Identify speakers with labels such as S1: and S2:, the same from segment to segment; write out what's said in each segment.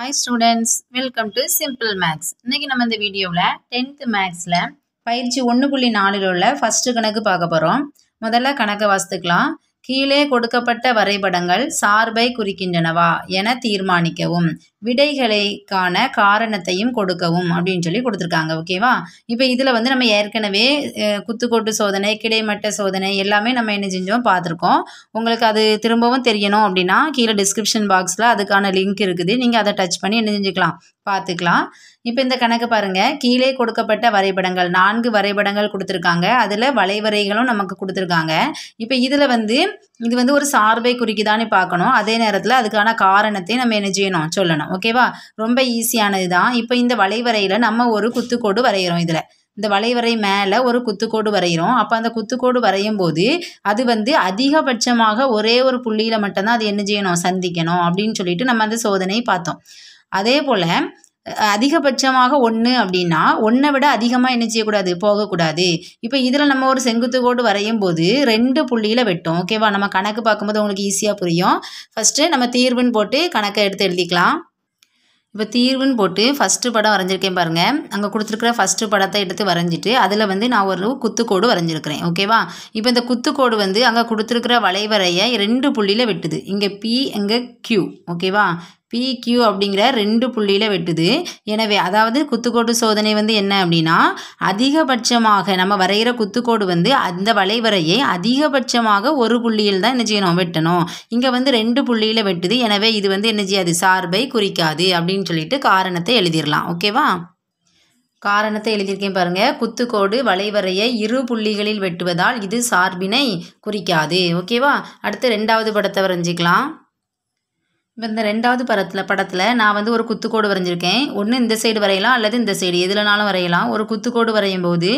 S1: hi students welcome to simple maths இன்றைக்கி நம்ம இந்த வீடியோவில் டென்த்து மேக்ஸில் பயிற்சி ஒன்று புள்ளி நாலில் உள்ள ஃபஸ்ட்டு கணக்கு பார்க்க போகிறோம் முதல்ல கணக்கை வாசித்துக்கலாம் கீழே கொடுக்கப்பட்ட வரைபடங்கள் சார்பை குறிக்கின்றனவா என தீர்மானிக்கவும் விடைகளை காண காரணத்தையும் கொடுக்கவும் அப்படின்னு சொல்லி கொடுத்துருக்காங்க ஓகேவா இப்போ இதில் வந்து நம்ம ஏற்கனவே குத்துக்கோட்டு சோதனை கிடைமட்ட சோதனை எல்லாமே நம்ம என்ன செஞ்சோம் பார்த்துருக்கோம் உங்களுக்கு அது திரும்பவும் தெரியணும் அப்படின்னா கீழே டிஸ்கிரிப்ஷன் பாக்ஸில் அதுக்கான லிங்க் இருக்குது நீங்கள் அதை டச் பண்ணி என்ன செஞ்சுக்கலாம் பார்த்துக்கலாம் இப்போ இந்த கணக்கு பாருங்கள் கீழே கொடுக்கப்பட்ட வரைபடங்கள் நான்கு வரைபடங்கள் கொடுத்துருக்காங்க அதில் வளைவரைகளும் நமக்கு கொடுத்துருக்காங்க இப்போ இதில் வந்து இது வந்து ஒரு சார்பை குறிக்குதான்னு பார்க்கணும் அதே நேரத்தில் அதுக்கான காரணத்தையும் நம்ம என்ன செய்யணும் சொல்லணும் ஓகேவா ரொம்ப ஈஸியானது தான் இப்போ இந்த வளைவரையில் நம்ம ஒரு குத்துக்கோடு வரைகிறோம் இதில் இந்த வளைவரை மேலே ஒரு குத்துக்கோடு வரைகிறோம் அப்போ அந்த குத்துக்கோடு வரையும் போது அது வந்து அதிகபட்சமாக ஒரே ஒரு புள்ளியில் மட்டும்தான் அது என்ன செய்யணும் சந்திக்கணும் அப்படின்னு சொல்லிட்டு நம்ம அந்த சோதனையை பார்த்தோம் அதே போல் அதிகபட்சமாக ஒன்று அப்படின்னா ஒன்றை விட அதிகமாக என்ன செய்யக்கூடாது போகக்கூடாது இப்போ இதில் நம்ம ஒரு செங்குத்து கோடு வரையும் போது ரெண்டு புள்ளியில் வெட்டும் ஓகேவா நம்ம கணக்கு பார்க்கும்போது உங்களுக்கு ஈஸியாக புரியும் ஃபஸ்ட்டு நம்ம தீர்வுன்னு போட்டு கணக்கை எடுத்து எழுதிக்கலாம் இப்போ தீர்வுன்னு போட்டு ஃபஸ்ட்டு படம் வரைஞ்சிருக்கேன் பாருங்கள் அங்கே கொடுத்துருக்குற ஃபஸ்ட்டு படத்தை எடுத்து வரைஞ்சிட்டு அதில் வந்து நான் ஒரு குத்துக்கோடு வரைஞ்சிருக்கிறேன் ஓகேவா இப்போ இந்த குத்துக்கோடு வந்து அங்கே கொடுத்துருக்குற வளைவரையை ரெண்டு புள்ளியில் வெட்டுது இங்கே பி இங்கே க்யூ ஓகேவா பிக்யூ அப்படிங்கிற ரெண்டு புள்ளியில் வெட்டுது எனவே அதாவது குத்துக்கோடு சோதனை வந்து என்ன அப்படின்னா அதிகபட்சமாக நம்ம வரைகிற குத்துக்கோடு வந்து அந்த வளைவரையை அதிகபட்சமாக ஒரு புள்ளியில் தான் என்ன செய்யணும் வெட்டணும் இங்கே வந்து ரெண்டு புள்ளியில் வெட்டுது எனவே இது வந்து என்ன செய்யாது சார்பை குறிக்காது அப்படின்னு சொல்லிட்டு காரணத்தை எழுதிடலாம் ஓகேவா காரணத்தை எழுதியிருக்கேன் பாருங்க குத்துக்கோடு வளைவரையை இரு புள்ளிகளில் வெட்டுவதால் இது சார்பினை குறிக்காது ஓகேவா அடுத்து ரெண்டாவது படத்தை வரைஞ்சிக்கலாம் இப்போ இந்த ரெண்டாவது படத்தில் படத்தில் நான் வந்து ஒரு குத்துக்கோடு வரைஞ்சிருக்கேன் ஒன்று இந்த சைடு வரையலாம் அல்லது இந்த சைடு எதுலனாலும் வரையலாம் ஒரு குத்துக்கோடு வரையும் போது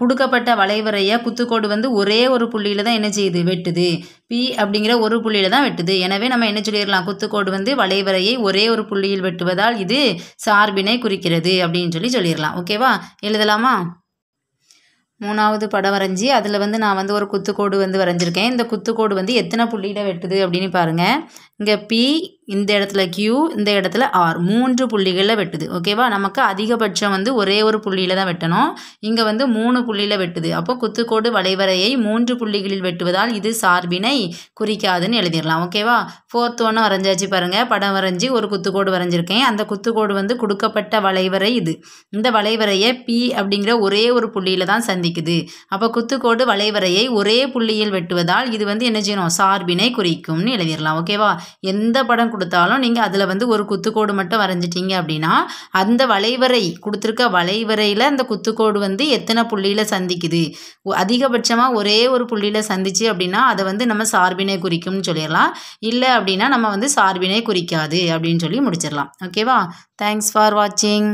S1: கொடுக்கப்பட்ட வளைவரைய குத்துக்கோடு வந்து ஒரே ஒரு புள்ளியில் தான் என்ன செய்யுது வெட்டுது பி அப்படிங்கிற ஒரு புள்ளியில் தான் வெட்டுது எனவே நம்ம என்ன சொல்லிடலாம் குத்துக்கோடு வந்து வளைவரையை ஒரே ஒரு புள்ளியில் வெட்டுவதால் இது சார்பினை குறிக்கிறது அப்படின்னு சொல்லி சொல்லிடலாம் ஓகேவா எழுதலாமா மூணாவது படம் வரைஞ்சி அதில் வந்து நான் வந்து ஒரு குத்துக்கோடு வந்து வரைஞ்சிருக்கேன் இந்த குத்துக்கோடு வந்து எத்தனை புள்ளியில் வெட்டுது அப்படின்னு பாருங்கள் இங்கே பி இந்த இடத்துல கியூ இந்த இடத்துல ஆர் மூன்று புள்ளிகளில் வெட்டுது ஓகேவா நமக்கு அதிகபட்சம் வந்து ஒரே ஒரு புள்ளியில் தான் வெட்டணும் இங்கே வந்து மூணு புள்ளியில் வெட்டுது அப்போ குத்துக்கோடு வளைவரையை மூன்று புள்ளிகளில் வெட்டுவதால் இது சார்பினை குறிக்காதுன்னு எழுதிடலாம் ஓகேவா ஃபோர்த் ஒன்று வரைஞ்சாச்சு பாருங்கள் படம் வரைஞ்சி ஒரு குத்துக்கோடு வரைஞ்சிருக்கேன் அந்த குத்துக்கோடு வந்து கொடுக்கப்பட்ட வளைவரை இது இந்த வளைவரையை பி அப்படிங்கிற ஒரே ஒரு புள்ளியில் தான் சந்திக்குது அப்போ குத்துக்கோடு வளைவரையை ஒரே புள்ளியில் வெட்டுவதால் இது வந்து என்ன செய்யணும் சார்பினை குறிக்கும்னு எழுதிடலாம் ஓகேவா எந்த படம் கொடுத்தாலும் நீங்கள் அதில் வந்து ஒரு குத்துக்கோடு மட்டும் வரைஞ்சிட்டிங்க அப்படின்னா அந்த வளைவரை கொடுத்துருக்க வளைவரையில் அந்த குத்துக்கோடு வந்து எத்தனை புள்ளியில் சந்திக்குது அதிகபட்சமாக ஒரே ஒரு புள்ளியில் சந்திச்சு அப்படின்னா அதை வந்து நம்ம சார்பினை குறிக்கும்னு சொல்லிடலாம் இல்லை அப்படின்னா நம்ம வந்து சார்பினை குறிக்காது அப்படின்னு சொல்லி முடிச்சிடலாம் ஓகேவா தேங்க்ஸ் ஃபார் வாட்சிங்